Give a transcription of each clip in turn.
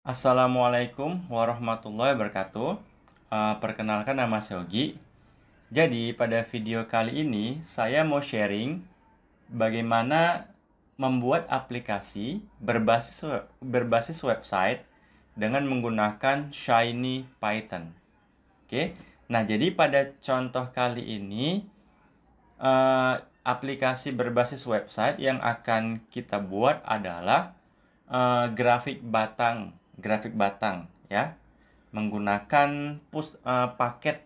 Assalamualaikum warahmatullahi wabarakatuh. Uh, perkenalkan nama saya Ogi. Jadi pada video kali ini saya mau sharing bagaimana membuat aplikasi berbasis berbasis website dengan menggunakan Shiny Python. Oke. Nah, jadi pada contoh kali ini eh, aplikasi berbasis website yang akan kita buat adalah eh, grafik batang grafik batang ya menggunakan push eh, uh, paket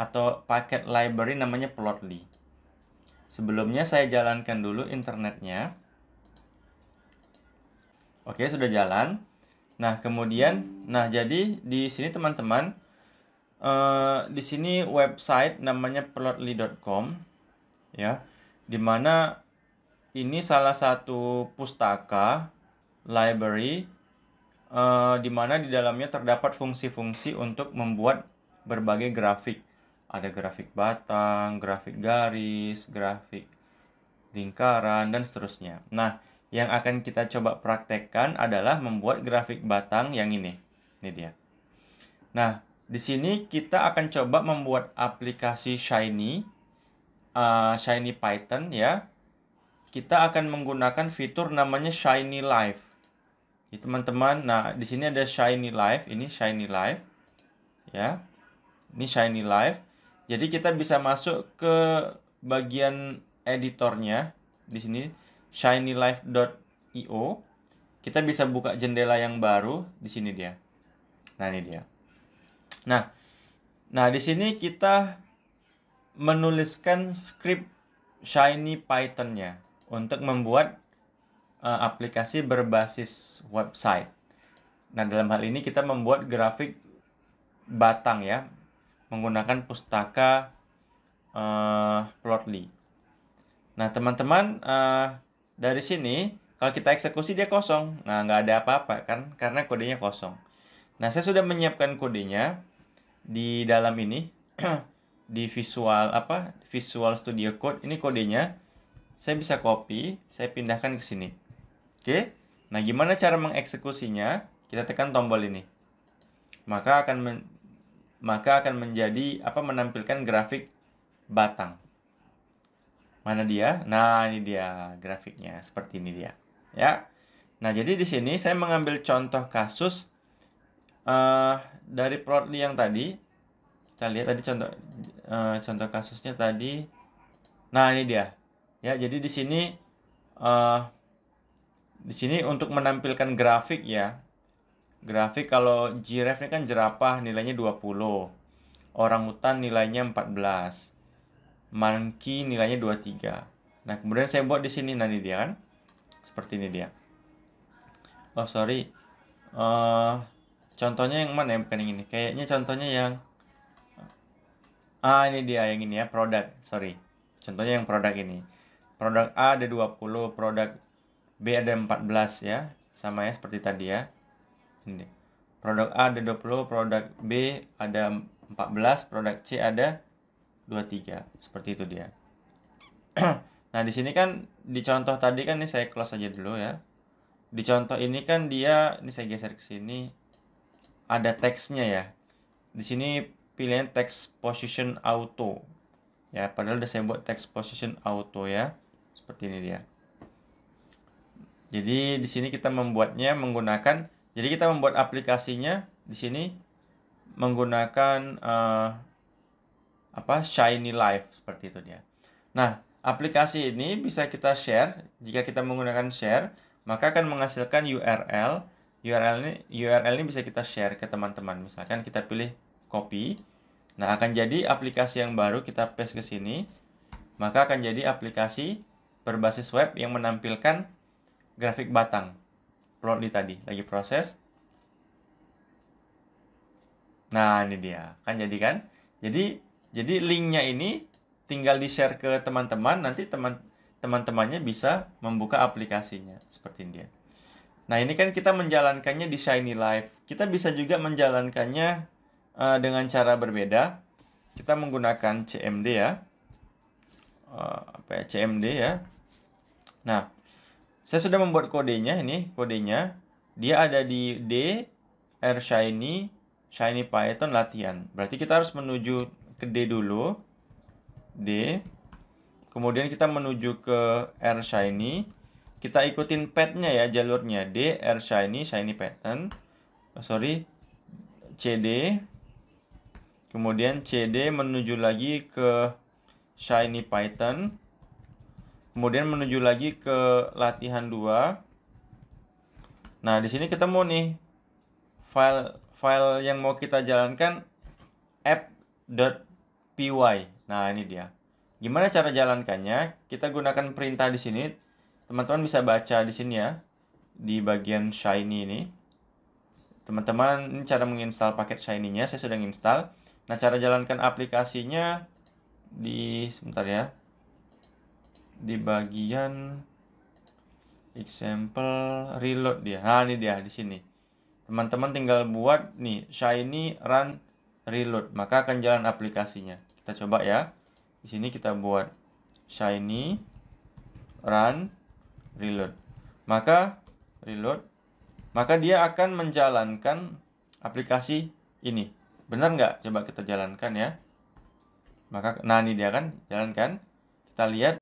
atau paket library namanya plotly. Sebelumnya saya jalankan dulu internetnya. Oke, sudah jalan. Nah, kemudian nah jadi di sini teman-teman uh, di sini website namanya plotly.com ya. Dimana ini salah satu pustaka library uh, di mana di dalamnya terdapat fungsi-fungsi untuk membuat berbagai grafik. Ada grafik batang, grafik garis, grafik lingkaran, dan seterusnya. Nah, yang akan kita coba praktekkan adalah membuat grafik batang yang ini. Ini dia. Nah, di sini kita akan coba membuat aplikasi Shiny, uh, Shiny Python ya. Kita akan menggunakan fitur namanya Shiny Live ya teman-teman nah di sini ada shiny live ini shiny live ya ini shiny live jadi kita bisa masuk ke bagian editornya di sini shinylife.io kita bisa buka jendela yang baru di sini dia nah ini dia nah nah di sini kita menuliskan script Shiny Python-nya untuk membuat uh, aplikasi berbasis website. Nah, dalam hal ini kita membuat grafik batang ya, menggunakan pustaka uh, Plotly. Nah, teman-teman, uh, dari sini kalau kita eksekusi dia kosong. Nah, nggak ada apa-apa kan, karena kodenya kosong. Nah, saya sudah menyiapkan kodenya di dalam ini di visual apa Visual Studio Code ini kodenya saya bisa copy saya pindahkan ke sini Oke, nah gimana cara mengeksekusinya? Kita tekan tombol ini. Maka akan men maka akan menjadi apa menampilkan grafik batang. Mana dia? Nah, ini dia grafiknya. Seperti ini dia. Ya. Nah, jadi di sini saya mengambil contoh kasus uh, dari Plotly yang tadi. Kita lihat tadi contoh uh, contoh kasusnya tadi. Nah, ini dia. Ya, jadi di sini uh, di sini untuk menampilkan grafik ya. Grafik kalau giraffe ini kan jerapah nilainya 20. Orang hutan nilainya 14. Monkey nilainya 23. Nah, kemudian saya buat di sini nanti dia kan. Seperti ini dia. Oh, sorry. Uh, contohnya yang mana ya? Bukan yang ini. Kayaknya contohnya yang... Ah, ini dia yang ini ya. Produk. Sorry. Contohnya yang produk ini. Produk A ada 20. Produk B ada 14 ya, sama ya seperti tadi ya. Ini. Produk A ada 20, produk B ada 14, produk C ada 23. Seperti itu dia. nah, di sini kan di contoh tadi kan ini saya close aja dulu ya. Di contoh ini kan dia ini saya geser ke sini ada teksnya ya. Di sini pilihan teks position auto. Ya, padahal udah saya buat teks position auto ya. Seperti ini dia. Jadi di sini kita membuatnya menggunakan jadi kita membuat aplikasinya di sini menggunakan uh, apa Shiny Live seperti itu dia. Nah, aplikasi ini bisa kita share. Jika kita menggunakan share, maka akan menghasilkan URL. URL ini URL ini bisa kita share ke teman-teman. Misalkan kita pilih copy. Nah, akan jadi aplikasi yang baru kita paste ke sini. Maka akan jadi aplikasi berbasis web yang menampilkan grafik batang plotly tadi lagi proses nah ini dia kan jadi kan jadi jadi linknya ini tinggal di share ke teman-teman nanti teman teman-temannya bisa membuka aplikasinya seperti ini dia nah ini kan kita menjalankannya di Shiny Live kita bisa juga menjalankannya uh, dengan cara berbeda kita menggunakan CMD ya uh, apa ya CMD ya nah saya sudah membuat kodenya ini, kodenya. Dia ada di D R Shiny Shiny Python latihan. Berarti kita harus menuju ke D dulu. D. Kemudian kita menuju ke R Shiny. Kita ikutin petnya ya, jalurnya. D R Shiny Shiny python Oh, sorry. CD. Kemudian CD menuju lagi ke Shiny Python Kemudian menuju lagi ke latihan 2. Nah, di sini ketemu nih file file yang mau kita jalankan app.py. Nah, ini dia. Gimana cara jalankannya? Kita gunakan perintah di sini. Teman-teman bisa baca di sini ya di bagian Shiny ini. Teman-teman, ini cara menginstal paket Shiny-nya. Saya sudah install. Nah, cara jalankan aplikasinya di sebentar ya di bagian example reload dia. Nah, ini dia di sini. Teman-teman tinggal buat nih shiny run reload, maka akan jalan aplikasinya. Kita coba ya. Di sini kita buat shiny run reload. Maka reload maka dia akan menjalankan aplikasi ini. Benar nggak? Coba kita jalankan ya. Maka nah ini dia kan, jalankan. Kita lihat